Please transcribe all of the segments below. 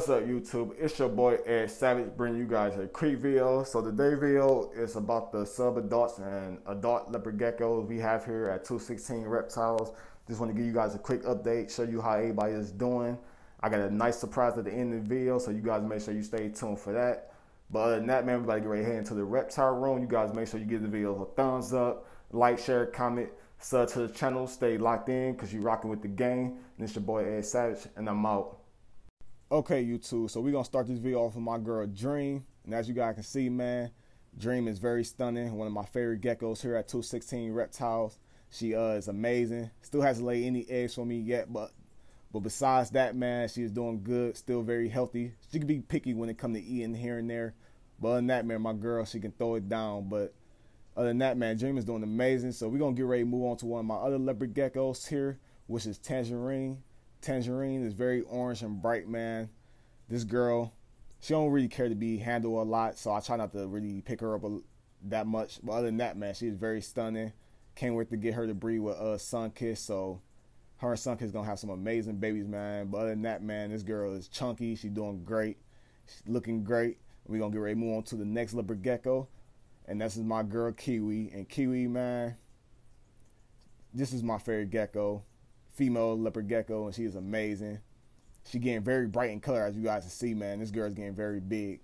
What's up, YouTube? It's your boy Ed Savage bringing you guys a quick video. So today video is about the sub-adults and adult leopard geckos we have here at 216 Reptiles. Just want to give you guys a quick update, show you how everybody is doing. I got a nice surprise at the end of the video, so you guys make sure you stay tuned for that. But other than that, man, everybody get right here into the reptile room. You guys make sure you give the video a thumbs up, like, share, comment, sub to the channel, stay locked in because you're rocking with the game. And it's your boy Ed Savage, and I'm out. Okay, you two. So we're gonna start this video off with my girl Dream. And as you guys can see, man, Dream is very stunning. One of my favorite geckos here at 216 Reptiles. She uh, is amazing. Still hasn't laid any eggs for me yet, but but besides that, man, she is doing good. Still very healthy. She can be picky when it comes to eating here and there. But other than that, man, my girl, she can throw it down. But other than that, man, Dream is doing amazing. So we're gonna get ready to move on to one of my other leopard geckos here, which is Tangerine. Tangerine is very orange and bright, man. This girl, she don't really care to be handled a lot, so I try not to really pick her up a, that much. But other than that, man, she is very stunning. Can't wait to get her to breed with uh Kiss. So her and Kiss gonna have some amazing babies, man. But other than that, man, this girl is chunky. She's doing great. She's looking great. We're gonna get ready to move on to the next leopard gecko. And this is my girl Kiwi. And Kiwi, man, this is my favorite gecko female leopard gecko, and she is amazing. She getting very bright in color, as you guys can see, man. This girl's getting very big,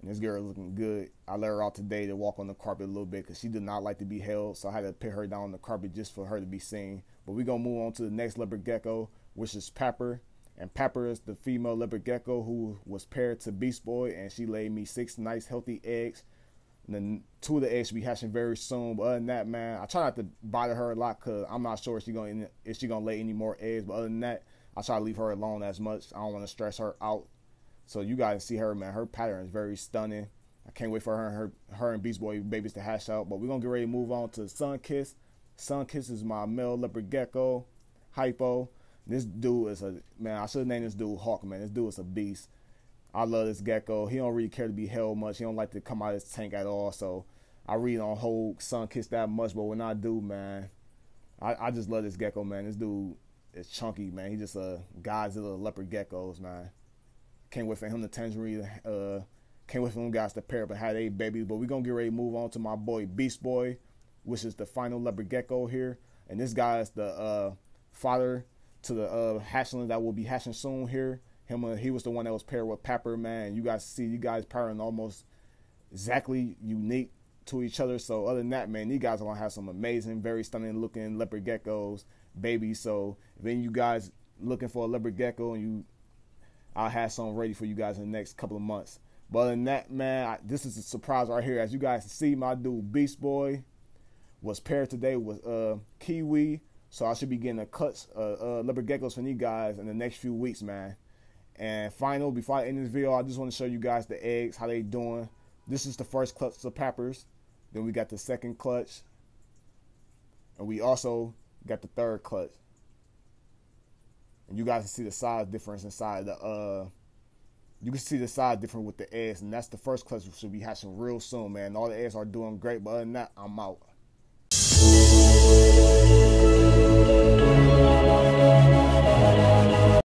and this girl looking good. I let her out today to walk on the carpet a little bit because she did not like to be held, so I had to put her down on the carpet just for her to be seen. But we gonna move on to the next leopard gecko, which is Pepper. And Pepper is the female leopard gecko who was paired to Beast Boy, and she laid me six nice, healthy eggs. And then two of the eggs will be hatching very soon. But other than that, man, I try not to bother her a lot because I'm not sure if she's gonna if she gonna lay any more eggs. But other than that, I try to leave her alone as much. I don't want to stress her out. So you guys see her, man. Her pattern is very stunning. I can't wait for her and her her and Beast Boy babies to hatch out. But we're gonna get ready to move on to Sun Kiss. Sun Kiss is my male leopard gecko, hypo. This dude is a man. I should name this dude Hawk, man. This dude is a beast. I love this gecko. He don't really care to be held much. He don't like to come out of his tank at all. So I really don't hold Sun Kiss that much. But when I do, man, I, I just love this gecko, man. This dude is chunky, man. He just a uh, Godzilla leopard geckos, man. Can't wait for him to tangerine. Uh, can't wait for them guys to pair up and have a baby. But we gonna get ready to move on to my boy Beast Boy, which is the final leopard gecko here. And this guy is the uh, father to the uh, hatchling that will be hatching soon here him uh, he was the one that was paired with Pepper Man. You guys see you guys pairing almost exactly unique to each other. So other than that, man, these guys are gonna have some amazing, very stunning looking leopard geckos, baby. So if any you guys looking for a leopard gecko and you I'll have some ready for you guys in the next couple of months. But other than that, man, I, this is a surprise right here. As you guys see, my dude Beast Boy was paired today with uh, Kiwi. So I should be getting a cuts uh, uh, leopard geckos from you guys in the next few weeks, man. And final, before I end this video, I just want to show you guys the eggs, how they doing. This is the first clutch of peppers. Then we got the second clutch. And we also got the third clutch. And you guys can see the size difference inside the uh you can see the size difference with the eggs, and that's the first clutch we should be hatching real soon, man. All the eggs are doing great, but other than that, I'm out.